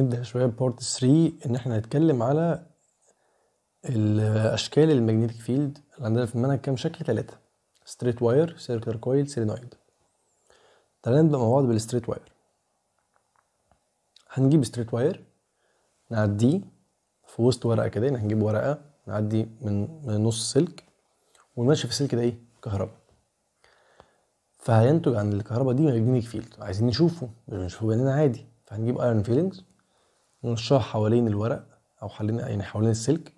نبدأ شوية ببارت 3 إن إحنا هنتكلم على الأشكال الماجنتيك فيلد اللي عندنا في المنهج كام شكل تلاتة ستريت واير سيركلر كويل سيلينويد تعالى نبدأ مع بعض بالستريت واير هنجيب ستريت واير نعديه في وسط ورقة كده يعني هنجيب ورقة نعدي من, من نص سلك ونمشي في السلك ده إيه كهرباء فهينتج عن الكهرباء دي ماجنتيك فيلد عايزين نشوفه مش بنشوفه بإننا عادي فهنجيب ايرون فيلينجز نرشها حوالين الورق او حوالين يعني حوالين السلك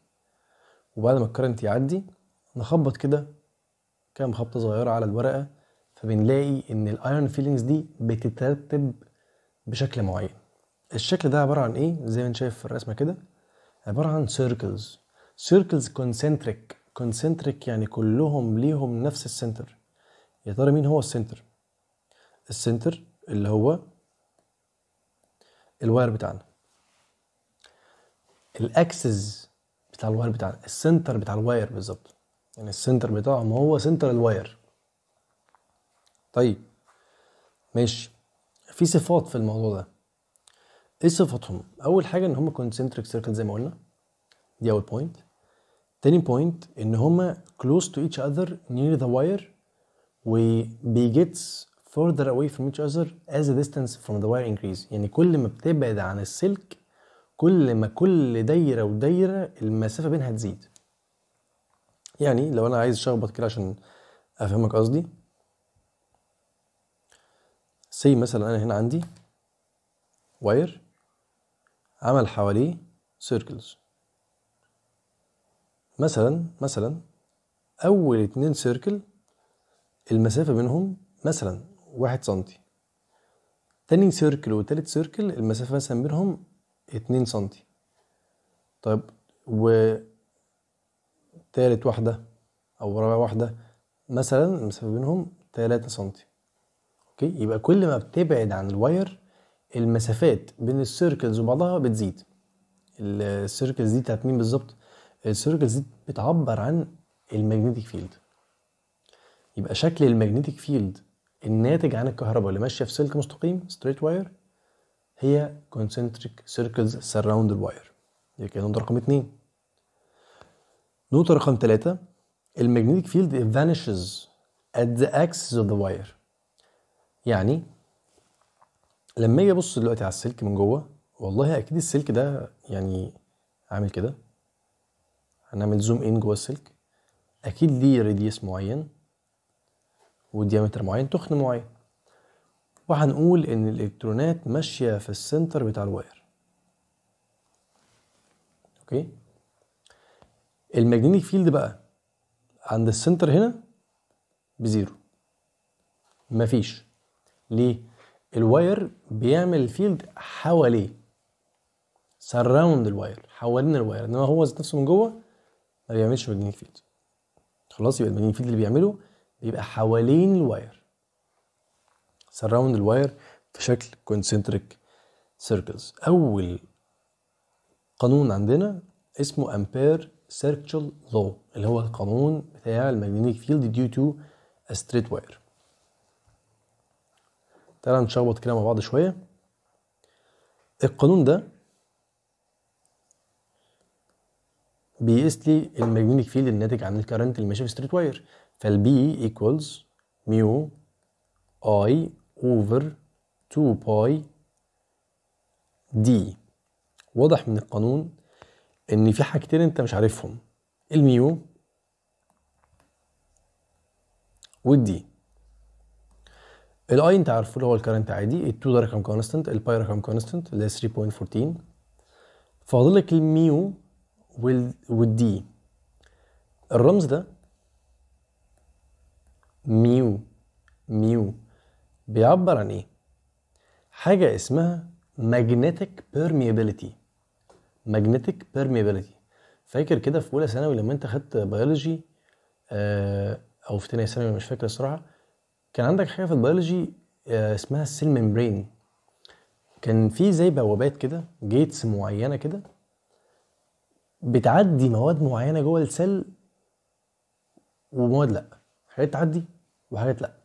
وبعد ما الكرنت يعدي نخبط كده كام خبطه صغيره على الورقه فبنلاقي ان الايرون فيلينجز دي بتترتب بشكل معين الشكل ده عباره عن ايه زي ما انت شايف في الرسمه كده عباره عن سيركلز سيركلز كونسنتريك كونسنتريك يعني كلهم ليهم نفس السنتر يا ترى مين هو السنتر السنتر اللي هو الواير بتاعنا الاكسس بتاع الواير بتاعنا السنتر بتاع الواير بالظبط يعني السنتر بتاعهم هو سنتر الواير طيب ماشي في صفات في الموضوع ده ايه صفاتهم اول حاجه ان هم كونسنتريك سيركل زي ما قلنا دي اول بوينت تاني بوينت ان هما close to each other near the wire وبيجيتس they get further away from each other as the distance from the wire increase يعني كل ما بتبعد عن السلك كل ما كل دايره ودايره المسافه بينها تزيد يعني لو انا عايز اشخبط كده عشان افهمك قصدي سي مثلا انا هنا عندي واير عمل حواليه سيركلز مثلا مثلا اول اتنين سيركل المسافة بينهم مثلا واحد سنتي تاني سيركل وتالت سيركل المسافة مثلا بينهم اتنين سنتي طيب و تالت واحدة أو رابع واحدة مثلا المسافة بينهم تلاتة سنتي أوكي يبقى كل ما بتبعد عن الواير المسافات بين السيركلز وبعضها بتزيد السيركلز دي بتاعت مين بالظبط؟ السيركلز دي بتعبر عن الماجنتيك فيلد يبقى شكل الماجنتيك فيلد الناتج عن الكهرباء اللي ماشيه في سلك مستقيم ستريت واير هي concentric circles surround the wire يبقى كده نقطة رقم اتنين نقطة رقم تلاتة المagnetic فيلد vanishes at the axis of the wire يعني لما اجي ابص دلوقتي على السلك من جوه والله اكيد السلك ده يعني عامل كده هنعمل زوم ان جوه السلك اكيد ليه ريديس معين وديامتر معين تخن معين وهنقول إن الإلكترونات ماشية في السنتر بتاع الواير أوكي الماجنتيك فيلد بقى عند السنتر هنا بزيرو مفيش ليه الواير بيعمل فيلد حواليه سراوند الواير حوالين الواير انما هو ذات نفسه من جوه ما بيعملش ماجنتيك فيلد خلاص يبقى الماجنتيك فيلد اللي بيعمله بيبقى حوالين الواير سراوند الواير في شكل كونسنتريك سيركلز اول قانون عندنا اسمه امبير سيركل لو اللي هو القانون بتاع الماجنتيك فيلد ديو تو ستريت واير تعالى نشخبط كده مع بعض شويه القانون ده بيقيس لي الماجنتيك فيلد الناتج عن الكرنت اللي ماشي في ستريت واير فالبي ايكوالز ميو اي over 2 باي دي واضح من القانون ان في حاجتين انت مش عارفهم الميو والدي الاي انت عارفه اللي هو الكرنت عادي التو ده رقم كونستنت الباي رقم كونستنت اللي هي 3.14 فاضل لك الميو والدي الرمز ده ميو ميو بيعبر عن ايه حاجه اسمها magnetic permeability magnetic permeability فاكر كده في اولى ثانوي لما انت خدت بيولوجي آه، او في تانية ثانوي مش فاكر الصراحه كان عندك حاجه في البيولوجي آه، اسمها السيل ميمبرين كان في زي بوابات كده جيتس معينه كده بتعدي مواد معينه جوه السيل ومواد لا حاجات تعدي وحاجات لا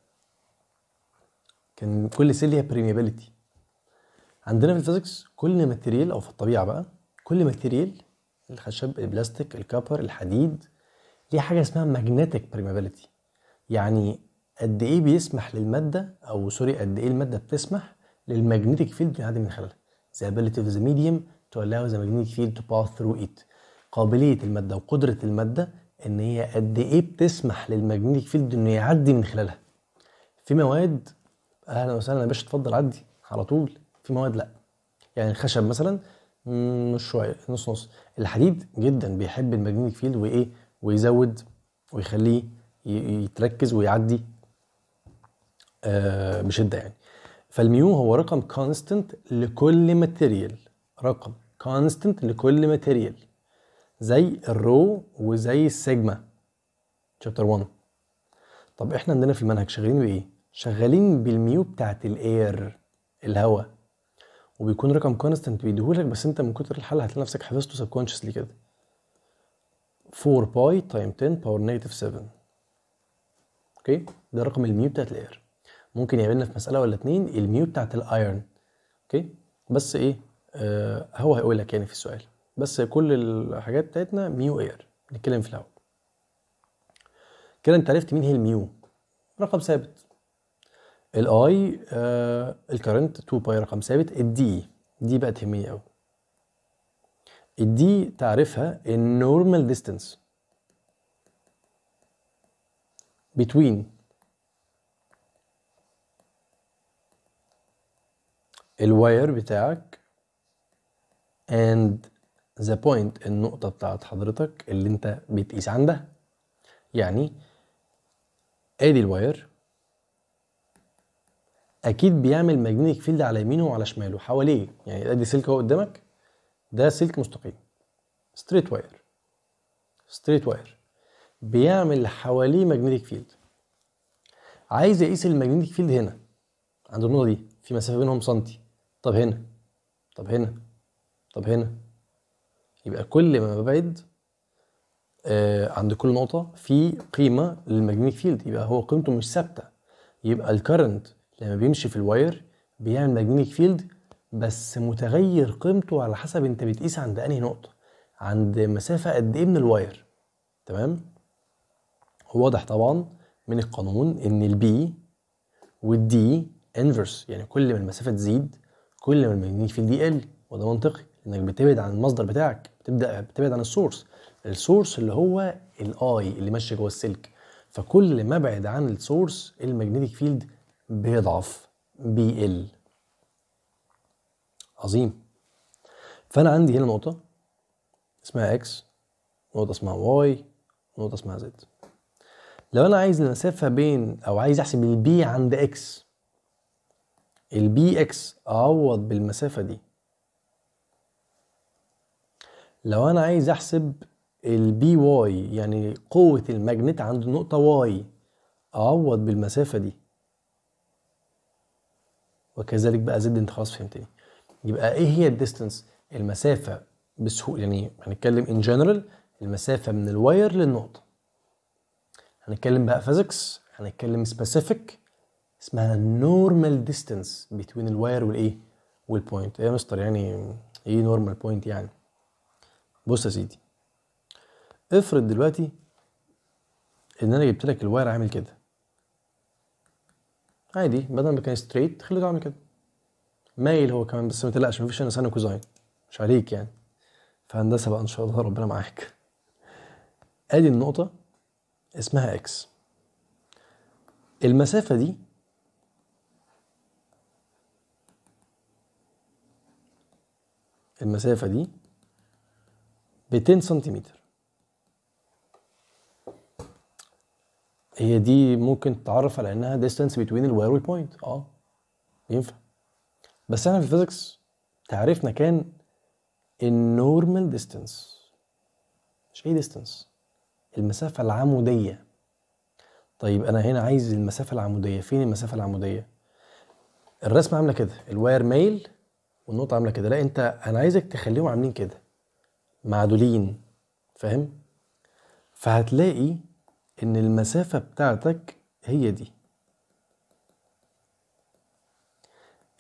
كان كل سيل ليها بريميبيليتي عندنا في الفيزيكس كل ماتيريال او في الطبيعه بقى كل ماتيريال الخشب البلاستيك الكابر الحديد ليه حاجه اسمها ماجنتيك بريميبيليتي يعني قد ايه بيسمح للماده او سوري قد ايه الماده بتسمح للماجنتيك فيلد يعدي من خلالها the ability of the medium to allow the magnetic field to pass through it قابليه الماده وقدره الماده ان هي قد ايه بتسمح للماجنتيك فيلد انه يعدي من خلالها في مواد اهلا وسهلا يا باشا اتفضل عدي على طول في مواد لا يعني الخشب مثلا مش شويه نص نص الحديد جدا بيحب الماجنتيك فيلد وايه ويزود ويخليه يتركز ويعدي آه، بشده يعني فالميو هو رقم كونستنت لكل ماتيريال رقم كونستنت لكل ماتيريال زي الرو وزي السيجما شابتر 1 طب احنا عندنا في المنهج شغالين بايه شغالين بالميو بتاعت الاير الهواء وبيكون رقم كونستنت بيديهولك بس انت من كتر الحل هتلاقي نفسك حفظته سبكونشسلي كده 4 باي تايم 10 باور نيجاتيف 7 اوكي ده رقم الميو بتاعت الاير ممكن يعملنا في مساله ولا اتنين الميو بتاعت الايرن اوكي بس ايه آه هو هيقول لك يعني في السؤال بس كل الحاجات بتاعتنا ميو اير نتكلم في الهواء كده انت عرفت مين هي الميو رقم ثابت الاي الكرنت 2 باي رقم ثابت الدي دي بقى تهمني قوي الدي تعرفها النورمال ديستنس between الواير بتاعك and the point النقطة بتاعت حضرتك اللي انت بتقيس عندها يعني ادي الواير اكيد بيعمل ماجنتيك فيلد على يمينه وعلى شماله حواليه يعني ادي سلك اهو قدامك ده سلك مستقيم ستريت واير ستريت واير بيعمل حواليه ماجنتيك فيلد عايز اقيس الماجنتيك فيلد هنا عند النقطه دي في مسافه بينهم سنتي طب هنا طب هنا طب هنا يبقى كل ما ببعد آه عند كل نقطة في قيمة للماجنيك فيلد يبقى هو قيمته مش ثابتة يبقى الكرنت لما بيمشي في الواير بيعمل ماجنيك فيلد بس متغير قيمته على حسب انت بتقيس عند انهي نقطه عند مسافه قد ايه من الواير تمام هو واضح طبعا من القانون ان البي والدي انفرس يعني كل ما المسافه تزيد كل ما الماجنيك فيلد يقل وده منطقي انك بتبعد عن المصدر بتاعك بتبدا بتبعد عن السورس السورس اللي هو الاي اللي ماشي جوه السلك فكل ما ابعد عن السورس الماجنتيك فيلد بيضعف بيقل عظيم فأنا عندي هنا نقطة اسمها اكس نقطة اسمها واي نقطة اسمها زد لو أنا عايز المسافة بين أو عايز أحسب البي عند اكس البي اكس أعوض بالمسافة دي لو أنا عايز أحسب البي واي يعني قوة الماجنت عند نقطة واي أعوض بالمسافة دي وكذلك بقى زد انت خلاص فهمتني ايه. يبقى ايه هي الديستنس المسافه بسهوله يعني هنتكلم ان جنرال المسافه من الواير للنقطه هنتكلم بقى فيزكس هنتكلم سبيسيفيك اسمها نورمال ديستنس بين الواير والايه والبوينت ايه يا مستر يعني ايه نورمال بوينت يعني بص يا سيدي افرض دلوقتي ان انا جبت لك الواير عامل كده عادي بدل ما كان ستريت خليك عامل كده مايل هو كمان بس ما تقلقش مفيش انا سنه وكوزاين مش عليك يعني فهندسه بقى ان شاء الله ربنا معاك ادي النقطه اسمها اكس المسافه دي المسافه دي 200 سنتيمتر هي دي ممكن تتعرف على انها ديستانس بتوين الواير والبوينت اه ينفع بس احنا في الفيزيكس تعريفنا كان النورمال ديستانس مش اي ديستانس المسافه العموديه طيب انا هنا عايز المسافه العموديه فين المسافه العموديه الرسمه عامله كده الواير ميل والنقطه عامله كده لا انت انا عايزك تخليهم عاملين كده معدولين فاهم فهتلاقي إن المسافة بتاعتك هي دي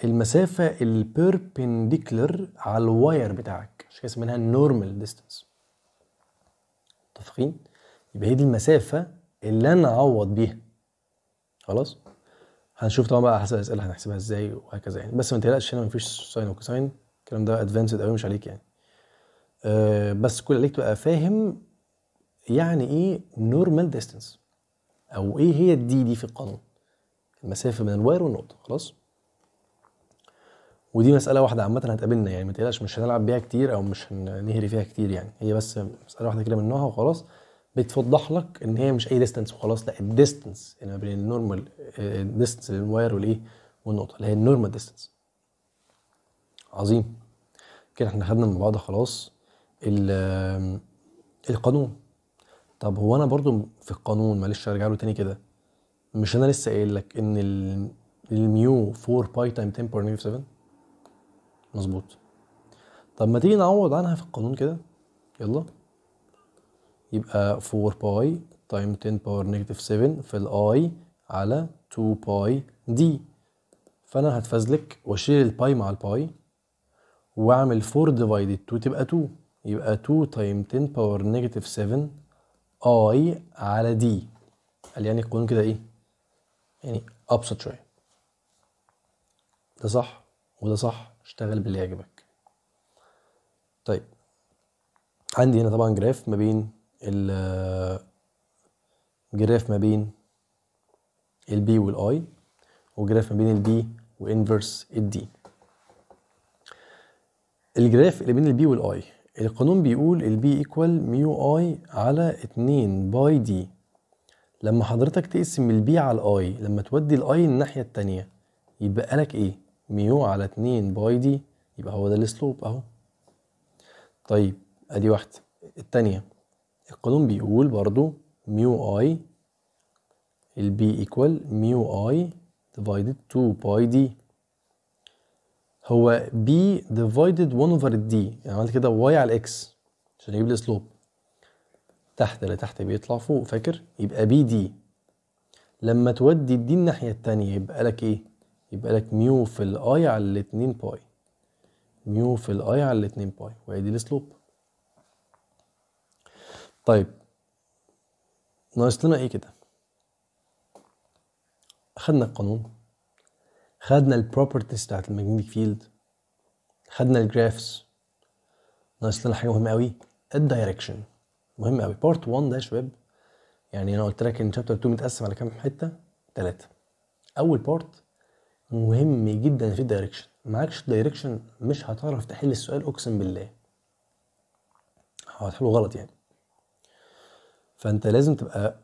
المسافة البيربنديكلر على الواير بتاعك عشان كده اسمها النورمال ديستانس متفقين؟ يبقى هي دي المسافة اللي أنا أعوض بيها خلاص؟ هنشوف طبعا بقى حسب الأسئلة هنحسبها إزاي وهكذا يعني بس ما تقلقش هنا مفيش ساين وكوساين الكلام ده ادفانسد قوي مش عليك يعني أه بس كل عليك تبقى فاهم يعني ايه نورمال ديستنس او ايه هي الدي دي في القانون المسافه بين الواير والنقطه خلاص ودي مساله واحده عامه هتقابلنا يعني ما تقلقش مش هنلعب بيها كتير او مش هنهري فيها كتير يعني هي بس مساله واحده كده من نوعها وخلاص بتوضح لك ان هي مش اي ديستنس وخلاص لا الديستنس اللي ما بين النورمال ديستنس الواير والايه والنقطه اللي هي النورمال ديستنس عظيم كده احنا خدنا من بعض خلاص القانون طب هو انا برضو في القانون معلش ارجع له تاني كده مش انا لسه قايل لك ان الميو 4 باي تايم 10 بار نيجاتيف 7 مظبوط طب ما تيجي نعوض عنها في القانون كده يلا يبقى 4 باي تايم 10 باور نيجاتيف 7 في الاي على 2 باي دي فانا هتفزلك واشيل الباي مع الباي واعمل 4 ديفايد 2 تبقى 2 يبقى 2 تايم 10 باور نيجاتيف 7 اي على دي قال يعني يكون كده ايه يعني ابسط شويه ده صح وده صح اشتغل باللي يعجبك طيب عندي هنا طبعا جراف ما بين ال جراف ما بين البي والاي وجراف ما بين البي وانفرس الدي الجراف اللي بين البي والاي القانون بيقول ال B equal ميو I على 2 باي دي لما حضرتك تقسم ال B على ال I لما تودي ال I الناحية التانية يبقى لك ايه؟ ميو على 2 باي دي يبقى هو ده السلوب اهو طيب ادي واحدة التانية القانون بيقول برضو ميو I ال B equal ميو I divided 2 باي دي هو بي ديفايدد 1 over الدي يعني عملت كده واي على x عشان اجيب لي سلوب تحت اللي تحت بيطلع فوق فاكر يبقى بي دي لما تودي الدي الناحيه التانية يبقى لك ايه يبقى لك ميو في الاي على الاتنين باي ميو في الاي على الاتنين باي وهي دي السلوب طيب ناقص لنا ايه كده خدنا القانون خدنا البروبرتيز بتاعت الماجنتيك فيلد خدنا الجرافس ناقص لنا حاجه مهمه قوي الدايركشن مهم قوي بارت 1 ده يا شباب يعني انا قلت لك ان شابتر 2 متقسم على كام حته ثلاثه اول بارت مهم جدا في الدايركشن معكش الدايركشن مش هتعرف تحل السؤال اقسم بالله هتحله غلط يعني فانت لازم تبقى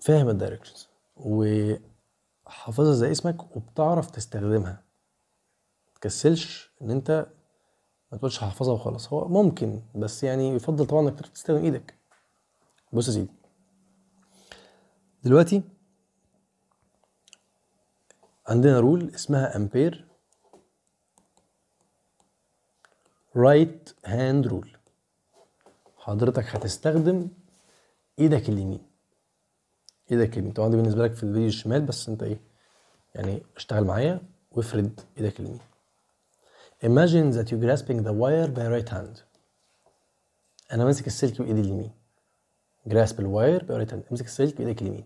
فاهم الدايركشنز و حافظها زي اسمك وبتعرف تستخدمها متكسلش ان انت ما تقولش هحفظها وخلاص هو ممكن بس يعني يفضل طبعا انك تستخدم ايدك بص يا سيدي دلوقتي عندنا رول اسمها امبير رايت هاند رول حضرتك هتستخدم ايدك اليمين ايدك اليمين طبعا دي بالنسبه لك في الفيديو الشمال بس انت ايه يعني اشتغل معايا وافرد ايدك اليمين Imagine that you grasping the wire by right hand انا ماسك السلك بايدي اليمين grasp الواير by right hand امسك السلك بايدك اليمين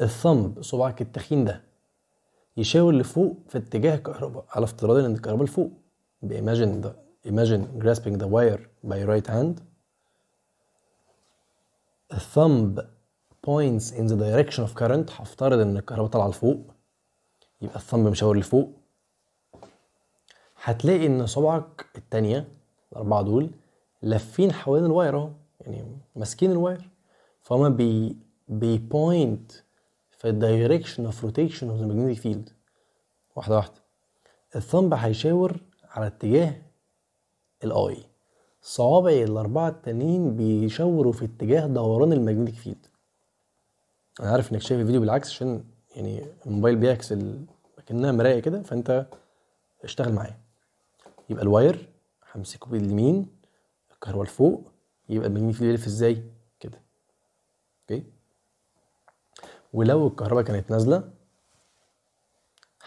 الثمب صباعك التخين ده يشاور لفوق في اتجاه الكهرباء على افتراض ان الكهرباء لفوق imagine the imagine grasping the wire by right hand الثمب points in the direction of current هفترض ان الكهرباء طالعه لفوق يبقى الثمب مشاور لفوق هتلاقي ان صبعك التانية الاربعه دول لافين حوالين الواير اهو يعني ماسكين الواير فهما بي بي بوينت في الدايركشن اوف روتيشن اوف ماجنتيك فيلد واحده واحده الثمب هيشاور على اتجاه الاي صوابعي الاربعه التانيين بيشاوروا في اتجاه دوران الماجنتيك فيلد انا عارف انك شايف الفيديو بالعكس عشان يعني الموبايل بيعكس كانها مرايه كده فانت اشتغل معايا يبقى الواير همسكه باليمين الكهرباء لفوق يبقى المجنيت بيلف ازاي كده اوكي ولو الكهرباء كانت نازله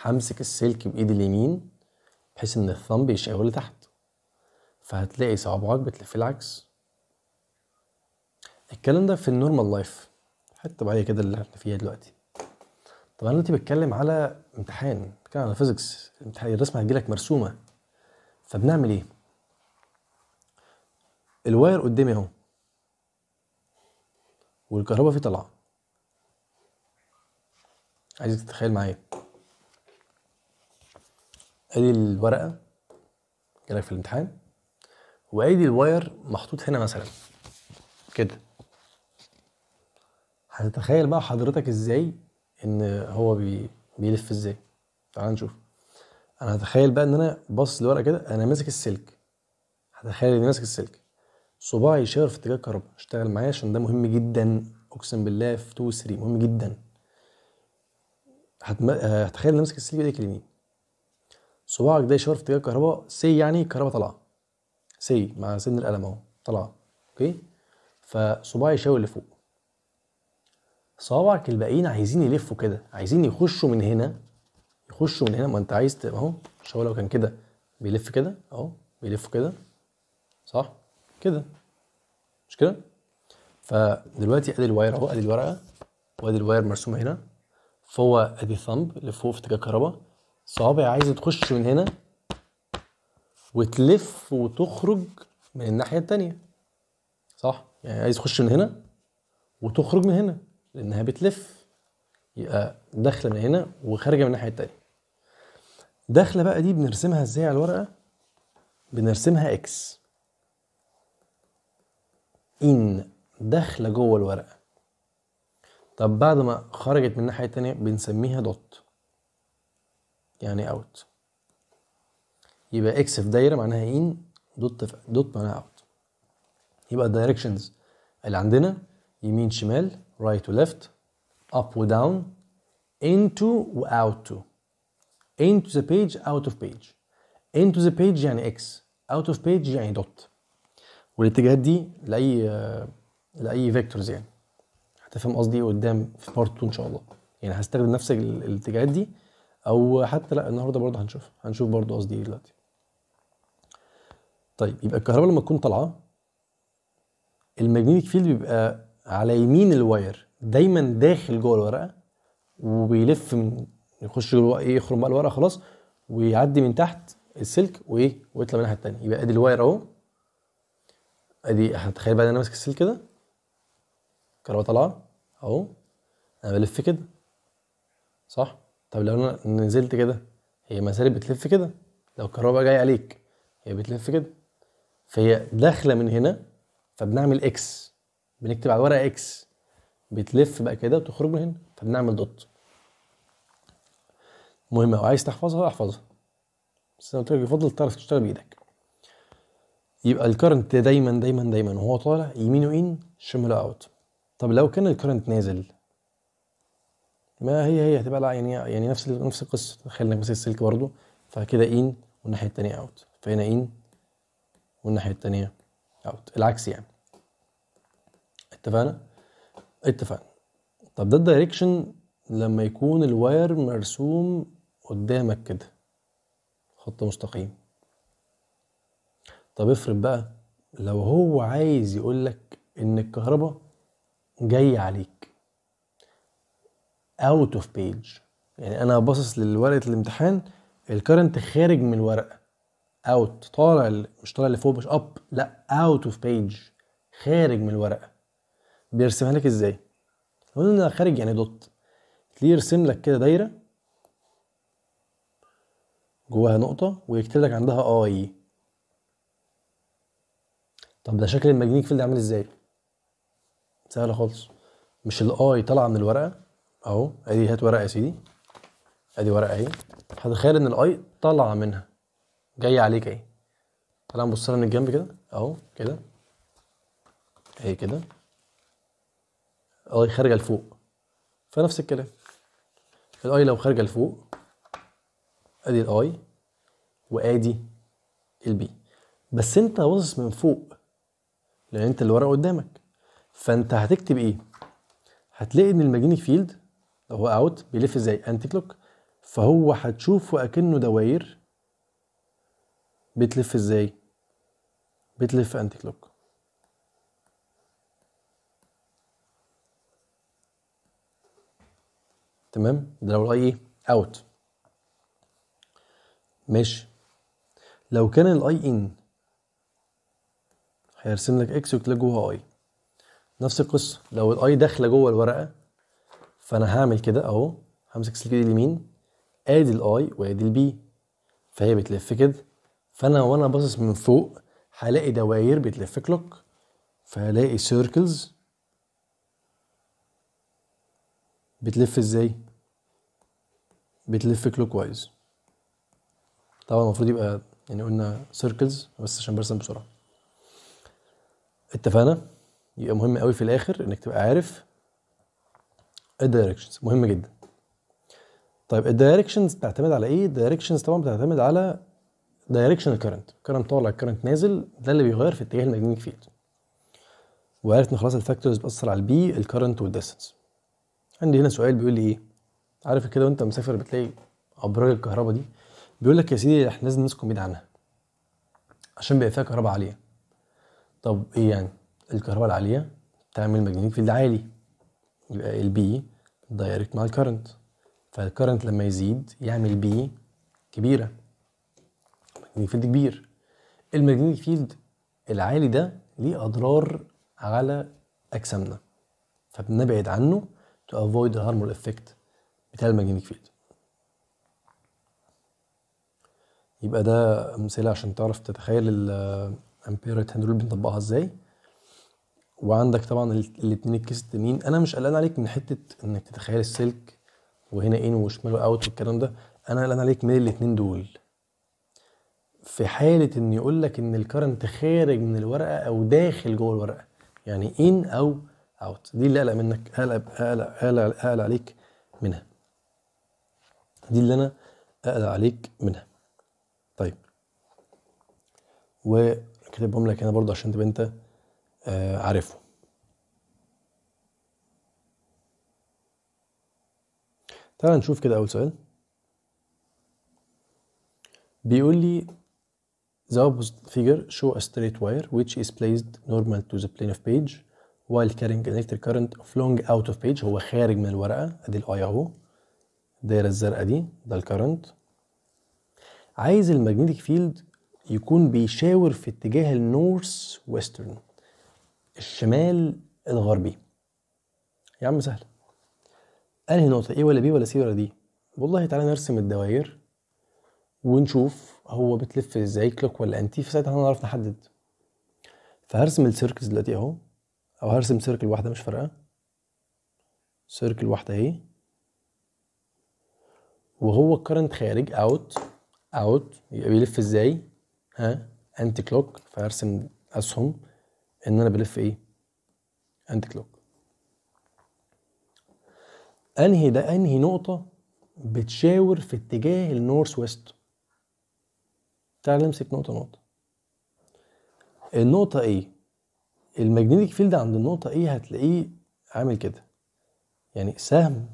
همسك السلك بايد اليمين بحيث ان الثمب يشاور لتحت فهتلاقي صوابعك بتلف العكس الكلام ده في النورمال لايف الطبيعيه كده اللي احنا فيها دلوقتي طبعا انا دلوقتي بتكلم على امتحان كان على فيزيكس امتحان الرسمه هتجيلك مرسومه فبنعمل ايه الواير قدامي اهو والكهرباء فيه طالعه عايزك تتخيل معايا ادي الورقه جالك في الامتحان وادي الواير محطوط هنا مثلا كده هتتخيل بقى حضرتك ازاي ان هو بي بيلف ازاي تعال نشوف انا هتخيل بقى ان انا باصص لورقه كده انا ماسك السلك هتخيل اني ماسك السلك صباعي شاور في اتجاه الكهرباء اشتغل معايا عشان ده مهم جدا اقسم بالله في 2 3 مهم جدا هتم... هتخيل اني ماسك السلك بايديك اليمين صباعك ده يشاور في اتجاه الكهرباء سي يعني الكهرباء طالعه سي مع سن القلم اهو طالعه اوكي فصباعي يشاور لفوق صوابعك الباقيين عايزين يلفوا كده عايزين يخشوا من هنا يخشوا من هنا ما انت عايز اهو مش هو لو كان كده بيلف كده اهو بيلف كده صح كده مش كده فدلوقتي ادي الواير اهو ادي الورقه وادي الواير مرسومه هنا فهو ادي الثمب اللي فوق في اتجاه الكهرباء صوابعي عايزه تخش من هنا وتلف وتخرج من الناحيه التانية صح يعني عايز تخش من هنا وتخرج من هنا لأنها بتلف يبقى داخلة من هنا وخارجة من الناحية التانية داخلة بقى دي بنرسمها ازاي على الورقة بنرسمها اكس ان داخلة جوه الورقة طب بعد ما خرجت من الناحية التانية بنسميها دوت يعني اوت يبقى اكس في دايرة معناها ان دوت في دوت معناها اوت يبقى الدايركشنز اللي عندنا يمين شمال right to left up و down into و out to into the page out of page into the page يعني x out of page يعني dot والاتجاهات دي لأي لأي فيكتورز يعني هتفهم قصدي إيه قدام في بارت 2 إن شاء الله يعني هستخدم نفس الاتجاهات دي أو حتى لا النهارده برضه هنشوف هنشوف برضه قصدي إيه دلوقتي طيب يبقى الكهرباء لما تكون طالعة المجنيتيك فيلد بيبقى على يمين الواير دايما داخل جوه الورقه وبيلف من يخش جوه ايه يخرم بقى الورقه خلاص ويعدي من تحت السلك وايه ويطلع من الناحيه الثانيه يبقى ادي الواير اهو ادي هتخيل بقى انا ماسك السلك كده الكهرباء طالعه اهو انا بلف كده صح طب لو انا نزلت كده هي مساري بتلف كده لو الكهرباء بقى جايه عليك هي بتلف كده فهي داخله من هنا فبنعمل اكس بنكتب على الورقه اكس بتلف بقى كده وتخرج من هنا فبنعمل دوت مهمه وعايز تحفظها احفظها بس انا ما قلت لك يفضل تعرف تشتغل بايدك يبقى الكرنت دايما دايما دايما وهو طالع يمينه ان شماله اوت طب لو كان الكرنت نازل ما هي هي هتبقى يعني يعني نفس نفس القصه تخيل انك ماسك السلك برضه فكده ان والناحيه التانية اوت فهنا ان والناحيه التانية اوت العكس يعني اتفقنا اتفقنا طب ده الدايركشن لما يكون الواير مرسوم قدامك كده خط مستقيم طب افرض بقى لو هو عايز يقولك ان الكهرباء جاية عليك اوت اوف بيج يعني انا باصص لورقة الامتحان الكرنت خارج من الورقة اوت طالع مش طالع لفوق مش اب لا اوت اوف بيج خارج من الورقة بيرسمها لك ازاي لو قلنا خارج يعني دوت تلاقيه يرسم لك كده دايره جواها نقطه ويكتب لك عندها آه اي طب ده شكل الماجنيك فيلد عامل ازاي سهله خالص مش الاي آه طالعه من الورقه اهو ادي هات ورقه يا سيدي ادي ورقه اهي هتخيل ان الاي طالعه منها جايه عليك اهي تعالى نبص لها من الجنب كده اهو كده اهي كده اي خارجه لفوق فنفس الكلام الاي لو خارجه لفوق ادي الاي وادي البي بس انت باصص من فوق لان انت الورقه قدامك فانت هتكتب ايه هتلاقي ان الماجنيك فيلد لو هو اوت بيلف ازاي انتي كلوك فهو هتشوفه اكنه دواير بتلف ازاي بتلف انتي كلوك تمام ده لو الاي ايه اوت ماشي لو كان الاي ان هيرسم لك اكس ويكتب جوه اي نفس القصه لو الاي داخله جوه الورقه فانا هعمل كده اهو همسك سلك اليمين ادي الاي وادي البي فهي بتلف كده فانا وانا باصص من فوق هلاقي دواير بتلف كلوك فهلاقي سيركلز بتلف ازاي كلوك كلوكوايز طبعا المفروض يبقى يعني قلنا سيركلز بس عشان برسم بسرعه اتفقنا يبقى مهم قوي في الاخر انك تبقى عارف الدايركشنز مهم جدا طيب الدايركشنز بتعتمد على ايه الدايركشنز طبعا بتعتمد على دايركشن الكرنت الكرنت طالع الكرنت نازل ده اللي بيغير في اتجاه الماجنتيك فيلد وعرفنا خلاص الفاكتورز بتاثر على البي الكرنت والديستنس عندي هنا سؤال بيقول لي ايه عارف كده وانت مسافر بتلاقي ابراج الكهرباء دي بيقول لك يا سيدي احنا لازم نسكن بعيد عنها عشان بيبقى فيها كهرباء عاليه طب ايه يعني الكهرباء العاليه تعمل ماجنتيك فيلد عالي يبقى البي دايركت مع الكرنت فالكرنت لما يزيد يعمل بي كبيره ماجنتيك فيلد كبير الماجنتيك فيلد العالي ده ليه اضرار على اجسامنا فبنبعد عنه to avoid the harmful effect بتاع الماجنتيك فيلد يبقى ده امثله عشان تعرف تتخيل الامبير هاندل بنطبقها ازاي وعندك طبعا الاثنين الكيس التانيين انا مش قلقان عليك من حته انك تتخيل السلك وهنا ان وشمال واوت والكلام ده انا قلقان عليك من الاثنين دول في حاله ان يقول لك ان الكرنت خارج من الورقه او داخل جوه الورقه يعني ان او اوت دي اللي قلق منك قلق قلق قلق عليك منها دي اللي انا اقلع عليك منها طيب وكاتبهم لك هنا برضه عشان تبقى انت آه عارفهم تعال نشوف كده اول سؤال بيقول لي The opposite figure show a straight wire which is placed normal to the plane of page while carrying an electric current flowing out of page هو خارج من الورقة ادي الاي اهو الدايره الزرقاء دي ده الكرنت عايز الماجنتيك فيلد يكون بيشاور في اتجاه النورث ويسترن الشمال الغربي يا عم سهل انهي نقطه ايه ولا بي ولا سي ولا دي والله تعالى نرسم الدوائر ونشوف هو بتلف ازاي كلوك ولا انتي فساعتها هنعرف نحدد فهرسم السيركلز دلوقتي اهو او هرسم سيركل واحده مش فارقه سيركل واحده اهي وهو current خارج اوت اوت يبقى بيلف ازاي؟ ها انتي كلوك فهرسم اسهم ان انا بلف ايه؟ انتي كلوك انهي ده انهي نقطه بتشاور في اتجاه النورث ويست تعال نمسك نقطه نقطه النقطه ايه؟ الماجنتيك فيلد عند النقطه ايه هتلاقيه عامل كده يعني سهم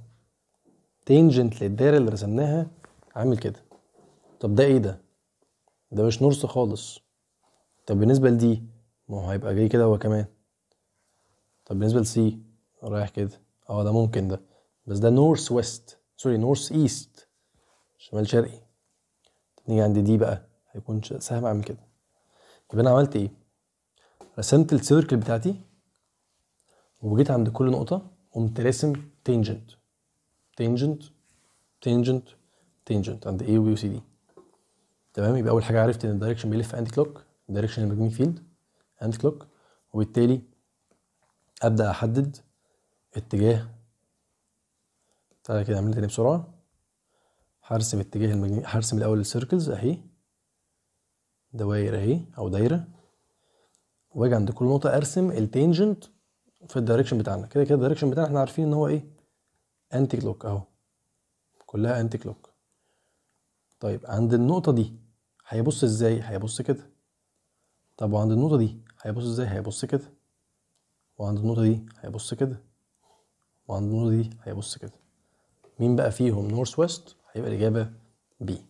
تينجنت للدايره اللي رسمناها عامل كده طب ده ايه ده ده مش نورس خالص طب بالنسبه لدي ما هو هيبقى جاي كده هو كمان طب بالنسبه لسي رايح كده اه ده ممكن ده بس ده نورث ويست سوري نورث ايست شمال شرقي نيجي عند دي بقى هيكون سهم عامل كده يبقى انا عملت ايه رسمت السيركل بتاعتي وجيت عند كل نقطه قمت راسم تينجنت تنجنت تنجنت تنجنت عند A و B و C D تمام يبقى اول حاجه عرفت ان الدايركشن بيلف أند كلوك الدايركشن الماجنيك فيلد أند كلوك وبالتالي ابدا احدد اتجاه تعالى كده اعملها تاني بسرعه هرسم اتجاه المجني... هرسم الاول السيركلز اهي دوائر اهي او دايره واجي عند كل نقطه ارسم التانجنت في الدايركشن بتاعنا كده كده الدايركشن بتاعنا احنا عارفين ان هو ايه انتي كلوك اهو كلها انتي كلوك طيب عند النقطة دي هيبص ازاي هيبص كده طب وعند النقطة دي هيبص ازاي هيبص كده وعند النقطة دي هيبص كده وعند النقطة دي هيبص كده مين بقى فيهم نورث ويست هيبقى الإجابة بي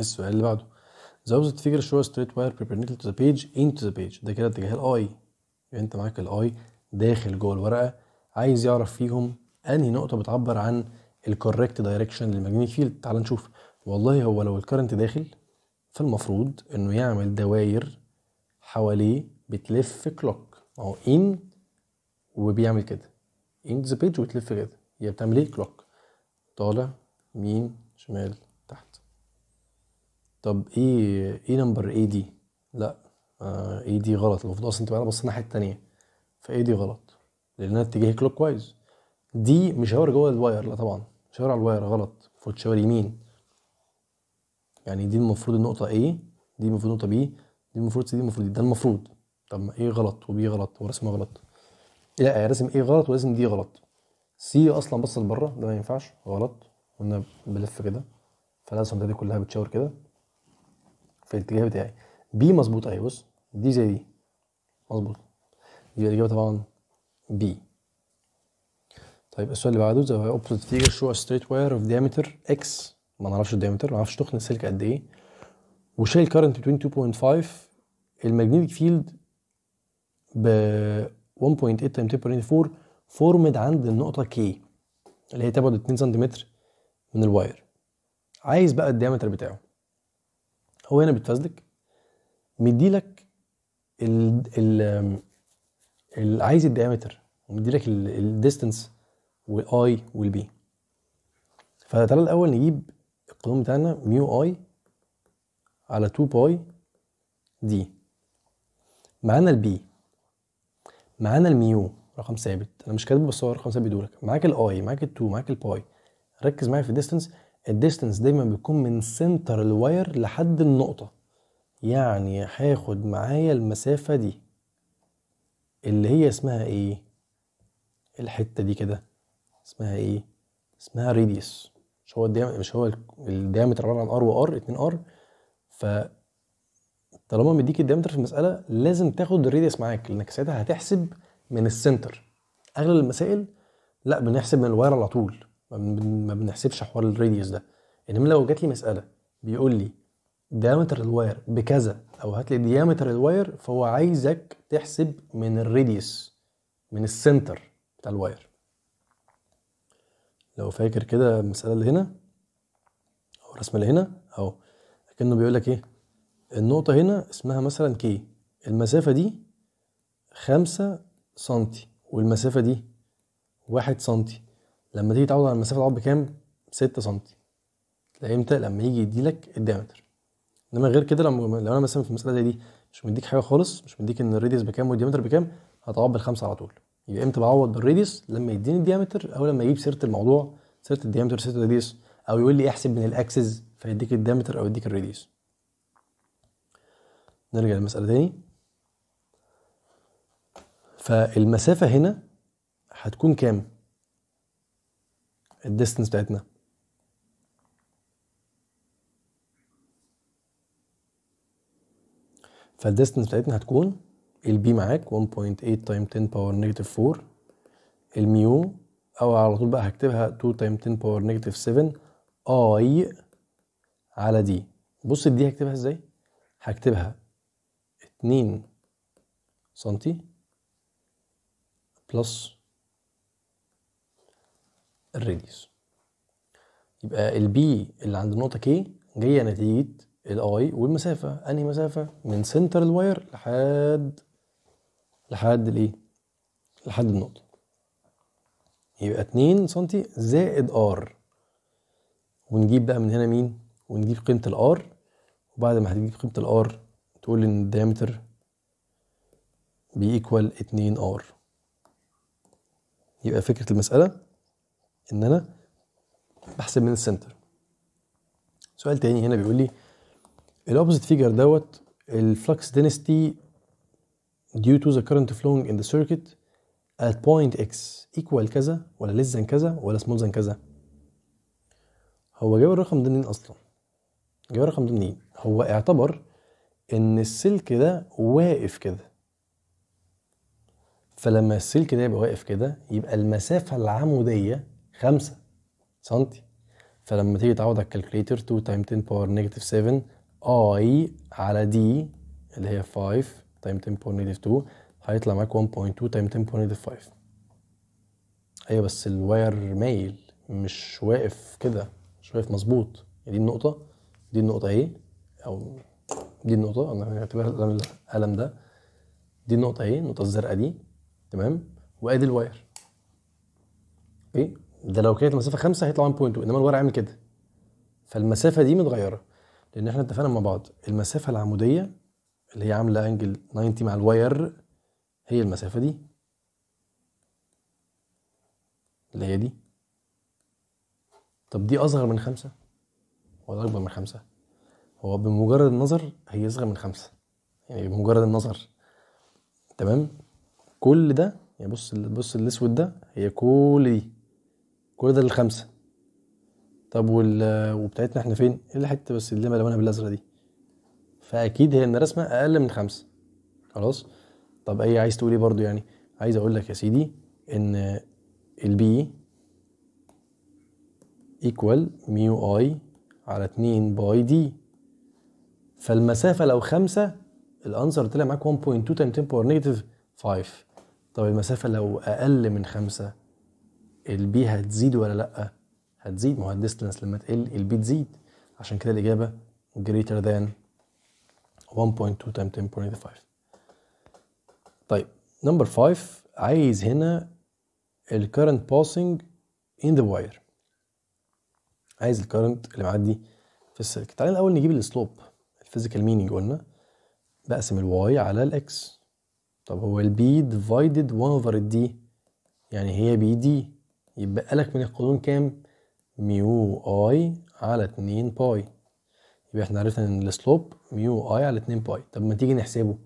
السؤال اللي بعده The opposite figure shows straight wire perpendicular to the page into the page ده كده اتجاه الاي يعني يبقى انت معاك الاي داخل جوه الورقة عايز يعرف فيهم انهي نقطه بتعبر عن الكوريكت دايركشن للماجنتيك فيلد تعال نشوف والله هو لو الكرنت داخل فالمفروض انه يعمل دواير حواليه بتلف كلوك اهو ان وبيعمل كده ان ذا بيج وتلف كده هي بتعمل ايه كلوك طالع يمين شمال تحت طب ايه ايه نمبر اي دي لا آه اي دي غلط المفروض اصلا تبقى انا بصيت الناحيه التانيه فاي دي غلط لانها اتجاه كلوك وايز دي مش هور جوه الواير لا طبعا هور على الواير غلط المفروض تشاور يمين يعني دي المفروض النقطة A دي المفروض نقطة B دي المفروض C دي المفروض ده المفروض طب ما A غلط وB غلط ورسمة غلط لا يعني رسم A غلط ورسم D غلط C أصلا بص لبره ده ما ينفعش غلط قلنا بلف كده فالأسهم دي كلها بتشاور كده في الاتجاه بتاعي B مظبوط أهي بص دي زي دي مظبوط دي الإجابة طبعا B. طيب السؤال اللي بعده ذا opposite فيجر شو a straight wire of diameter ما نعرفش الديامتر ما نعرفش تخن السلك قد ايه وشايل الكارنت بين 2.5 الماجنتيك فيلد ب 1.8 تايم times 4 فورمد عند النقطه كي اللي هي تبعد 2 سنتيمتر من الواير عايز بقى الديامتر بتاعه هو هنا بيتفزلك مديلك ال ال عايز الديامتر ومديلك الديستنس والاي والبي فتعالى الاول نجيب القانون بتاعنا ميو اي على 2 باي دي معانا البي معانا الميو رقم ثابت انا مش كاتبه بس هو رقم ثابت بيدولك معاك الاي معاك ال2 معاك الباي ركز معايا في الديستنس الديستنس دايما بيكون من سنتر الواير لحد النقطه يعني هاخد معايا المسافه دي اللي هي اسمها ايه الحته دي كده اسمها ايه اسمها ريديوس مش هو الديام... مش هو الديامتر عباره عن ار وار 2 ار ف طالما مديك الديامتر في المساله لازم تاخد الريديوس معاك لانك ساعتها هتحسب من السنتر اغلب المسائل لا بنحسب من الواير على طول ما بنحسبش حوار الريديوس ده انما لو جات لي مساله بيقول لي دايمتر الواير بكذا او هات لي ديامتر الواير فهو عايزك تحسب من الراديوس من السنتر بتاع الواير لو فاكر كده المساله اللي هنا او الرسمه اللي هنا اهو كانه بيقول لك ايه النقطه هنا اسمها مثلا كي المسافه دي خمسة سنتي والمسافه دي واحد سنتي لما تيجي تعوض على المسافه العرض بكام ستة سنتي تلاقي امتى لما يجي يديلك الديامتر انما غير كده لما لو انا مثلا في مساله زي دي مش مديك حاجه خالص مش مديك ان الراديوس بكام والديامتر بكام هتعوض بالخمسه على طول يبقى امتى بعوض بالراديوس لما يديني الديامتر او لما يجيب سيره الموضوع سيره الديامتر سيره الراديوس او يقول لي احسب من الاكسس فيديك الديامتر او يديك الراديوس نرجع للمساله تاني فالمسافه هنا هتكون كام الديستنس بتاعتنا فالديستنس بتاعتنا هتكون البي معاك 1.8 تايم 10 باور نيجاتيف 4 الميو او على طول بقى هكتبها 2 تايم 10 باور نيجاتيف 7 اي على دي بص دي هكتبها ازاي هكتبها 2 سنتي بلس الريديوس يبقى البي اللي عند النقطة كي جاية نتيجة الاي والمسافه انهي مسافه من سنتر الواير لحد لحد الايه لحد النقطه يبقى 2 سم زائد ار ونجيب بقى من هنا مين ونجيب قيمه الار وبعد ما هتجيب قيمه الار تقول ان الديامتر بيكوال 2 ار يبقى فكره المساله ان انا بحسب من السنتر سؤال تاني هنا بيقول لي الاوبزيت فيجر دوت الفلكس دينستي due to the current flowing in the circuit at point x equal كذا ولا less than كذا ولا small than كذا هو جاب الرقم ده منين اصلا جاب الرقم ده منين هو اعتبر ان السلك ده واقف كده فلما السلك ده يبقى واقف كده يبقى المسافه العموديه 5 سم فلما تيجي تعوض على الكالكوليتر 2 تايم 10 باور نيجاتيف 7 اي على دي اللي هي 5 تايم 10 باور نيجاتيف 2 هيطلع معاك 1.2 تايم 10 باور نيجاتيف 5 ايوه بس الواير مايل مش واقف كده مش واقف مظبوط دي النقطة دي النقطة اهي او دي النقطة انا هعتبرها القلم ده دي النقطة اهي النقطة الزرقاء دي تمام وادي الواير اوكي ده لو كانت المسافة خمسة هيطلع 1.2 انما الواير عامل كده فالمسافة دي متغيرة لان احنا اتفقنا مع بعض المسافه العموديه اللي هي عامله انجل 90 مع الواير هي المسافه دي اللي هي دي طب دي اصغر من خمسة ولا اكبر من خمسة هو بمجرد النظر هي اصغر من خمسة يعني بمجرد النظر تمام كل ده يعني بص بص الاسود ده هي كل دي كل ده للخمسه طب وال... وبتاعتنا احنا فين؟ ايه الحته بس اللي ملونها بالازرق دي؟ فاكيد هي ان رسمه اقل من خمسه خلاص؟ طب ايه عايز تقول ايه برضو يعني؟ عايز اقول لك يا سيدي ان البي ايكوال ميو اي على 2 باي دي فالمسافه لو خمسه الانسر طلع معاك 1.2 تايم 10 باور نيجاتيف 5 طب المسافه لو اقل من خمسه البي هتزيد ولا لأ؟ هتزيد ما هو الديستنس لما تقل البي تزيد عشان كده الإجابة greater than 1.2 times 10.85 طيب نمبر 5 عايز هنا الكرنت باسنج ان ذا واير عايز الكرنت اللي معدي في السلك تعالى الاول نجيب السلوب الفيزيكال مينينج قلنا بقسم الواي على الاكس طب هو البي ديفايدد 1 اوفر الدي يعني هي بي دي يبقى لك من القانون كام ميو اي على 2 باي يبقى احنا عرفنا ان السلوب ميو اي على 2 باي طب ما تيجي نحسبه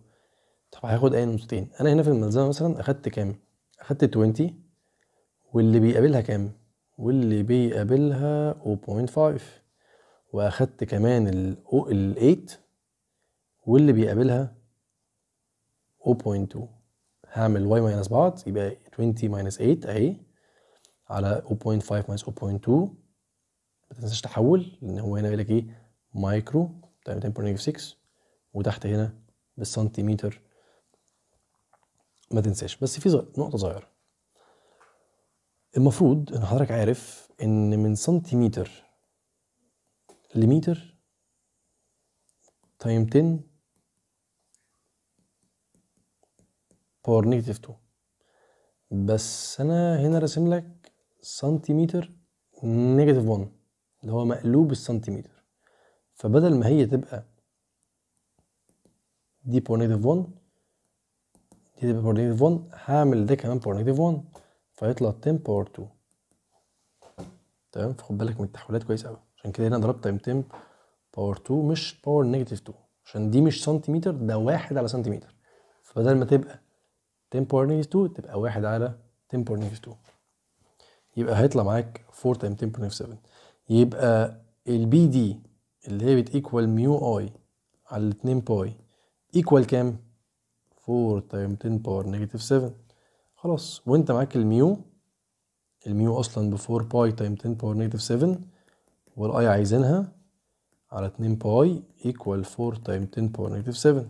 طب هياخد اي نقطتين انا هنا في الملزمه مثلا اخدت كام اخدت 20 واللي بيقابلها كام واللي بيقابلها 0.5 واخدت كمان ال 8 واللي بيقابلها 0.2 هعمل y ماينس بعض يبقى 20 ماينس 8 اهي على 0.5 ماينس 0.2 ما تنساش تحول لان هو هنا لك ايه مايكرو 10.6 وتحت هنا بالسنتيمتر ما تنساش بس في نقطه صغيره المفروض ان حضرتك عارف ان من سنتيمتر لمتر تايم 10 باور نيجاتيف 2 بس انا هنا راسم لك سنتيمتر نيجاتيف 1 اللي هو مقلوب السنتيمتر فبدل ما هي تبقى دي باور نيجاتيف 1 دي تبقى باور نيجاتيف 1 هعمل ده كمان باور نيجاتيف 1 فيطلع 10 باور 2 تمام فخد بالك من التحويلات كويس قوي عشان كده هنا ضربت تايم 10 باور 2 مش باور نيجاتيف 2 عشان دي مش سنتيمتر ده واحد على سنتيمتر فبدل ما تبقى 10 باور نيجاتيف 2 تبقى واحد على 10 باور نيجاتيف 2 يبقى هيطلع معاك 4 تايم 10 باور نيجاتيف 7 يبقى البي دي اللي هي بتيكوال ميو اي على الاتنين باي ايكوال كام؟ 4 تايم 10 باور نيجاتيف 7 خلاص وانت معاك الميو الميو اصلا ب 4 باي تايم 10 باور نيجاتيف 7 والاي عايزينها على 2 باي ايكوال 4 تايم 10 باور نيجاتيف 7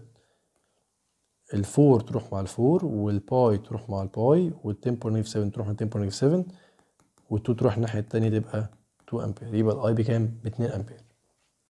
ال 4 تروح مع ال 4 والباي تروح مع الباي وال 10 باور نيجاتيف 7 تروح مع 10 باور نيجاتيف 7 وال 2 تروح الناحيه الثانيه تبقى 2 امبير يبقى الاي بكام ب 2 امبير